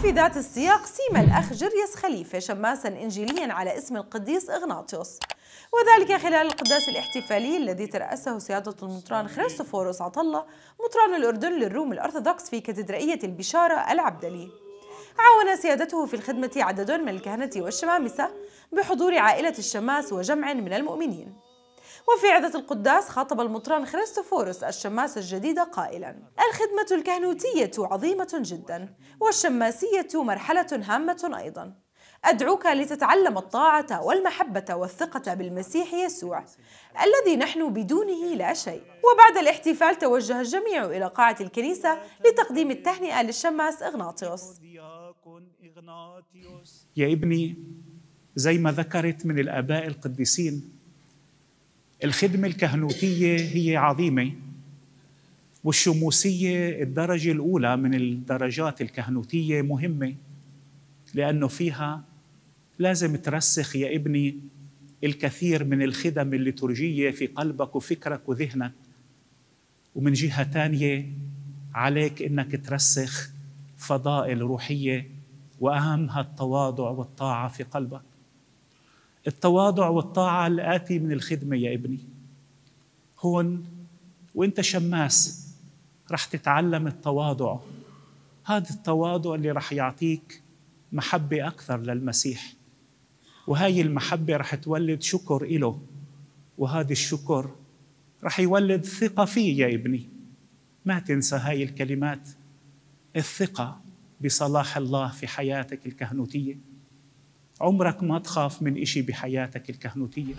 وفي ذات السياق سيما الأخ جريس خليفة شماسا إنجيليا على اسم القديس إغناطيوس وذلك خلال القداس الاحتفالي الذي ترأسه سيادة المطران خريستوفوروس عطلة مطران الأردن للروم الأرثوذكس في كاتدرائية البشارة العبدلي عاون سيادته في الخدمة عدد من الكهنة والشمامسة بحضور عائلة الشماس وجمع من المؤمنين وفي عدة القداس خاطب المطران خريستوفورس الشماس الجديد قائلا الخدمة الكهنوتية عظيمة جدا والشماسية مرحلة هامة أيضا أدعوك لتتعلم الطاعة والمحبة والثقة بالمسيح يسوع الذي نحن بدونه لا شيء وبعد الاحتفال توجه الجميع إلى قاعة الكنيسة لتقديم التهنئة للشماس إغناطيوس يا ابني زي ما ذكرت من الآباء القديسين الخدمة الكهنوتية هي عظيمة والشموسية الدرجة الأولى من الدرجات الكهنوتية مهمة لأنه فيها لازم ترسخ يا ابني الكثير من الخدم الليتورجية في قلبك وفكرك وذهنك ومن جهة ثانية عليك إنك ترسخ فضائل روحية وأهمها التواضع والطاعة في قلبك التواضع والطاعة الآتي من الخدمة يا ابني هون وانت شماس رح تتعلم التواضع هذا التواضع اللي رح يعطيك محبة أكثر للمسيح وهاي المحبة رح تولد شكر إله وهذا الشكر رح يولد ثقة فيه يا ابني ما تنسى هاي الكلمات الثقة بصلاح الله في حياتك الكهنوتيه عمرك ما تخاف من إشي بحياتك الكهنوتية